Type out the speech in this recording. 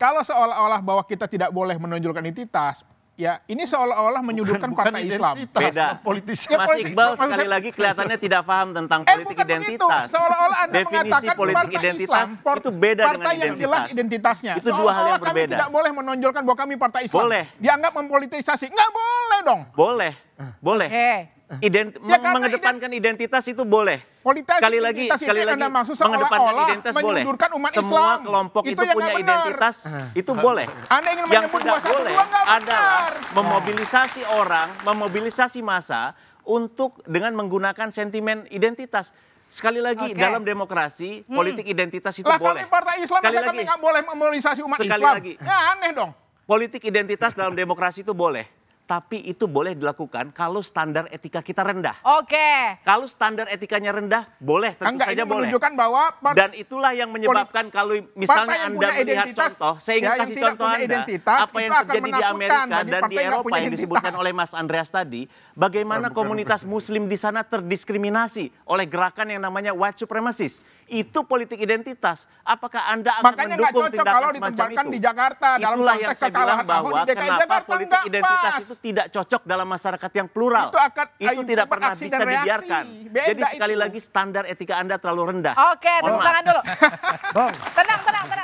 kalau seolah-olah bahwa kita tidak boleh menonjolkan identitas, ya ini seolah-olah menyudutkan bukan, partai Islam. Beda. Politis. Ya, Mas politik, Iqbal sekali lagi kelihatannya tidak paham tentang eh, politik identitas. Seolah-olah Anda Definisi mengatakan politik partai identitas Islam, itu beda partai dengan yang jelas identitasnya. Itu dua hal yang kami berbeda. tidak boleh menonjolkan bahwa kami partai Islam. Boleh. Dianggap mempolitisasi. Enggak boleh dong. Boleh. Eh. Boleh. Okay. Eh. ident ya, mengedepankan identitas itu boleh. Politis sekali lagi sekali lagi maksud mengedepankan identitas boleh. umat Semua Islam. kelompok itu, itu punya identitas eh. itu boleh. Anda ingin yang tidak boleh adalah memobilisasi orang, memobilisasi massa untuk dengan menggunakan sentimen identitas. Sekali lagi okay. dalam demokrasi hmm. politik identitas itu lah, boleh. Kami partai Islam sekali lagi, nggak boleh memobilisasi umat sekali Islam. Lagi, ya aneh dong. Politik identitas dalam demokrasi itu boleh tapi itu boleh dilakukan kalau standar etika kita rendah. Oke. Okay. Kalau standar etikanya rendah, boleh tentu Enggak, saja boleh. menunjukkan bahwa part, dan itulah yang menyebabkan kalau misalnya Anda melihat contoh, saya ingin ya, kasih contoh Anda identitas, apa yang terjadi di Amerika dan di Eropa yang disebutkan oleh Mas Andreas tadi, bagaimana oh, komunitas bukan. muslim di sana terdiskriminasi oleh gerakan yang namanya white supremacist. Itu politik identitas. Apakah Anda akan Makanya mendukung tindakan kalau semacam itu? di Jakarta Itulah dalam konteks yang saya bilang bahwa di DKI kenapa Jakarta politik identitas pas. itu tidak cocok dalam masyarakat yang plural. Itu, akan, itu tidak pernah bisa dibiarkan. Beda Jadi sekali itu. lagi standar etika Anda terlalu rendah. Oke, tepuk tangan dulu. tenang, tenang, tenang.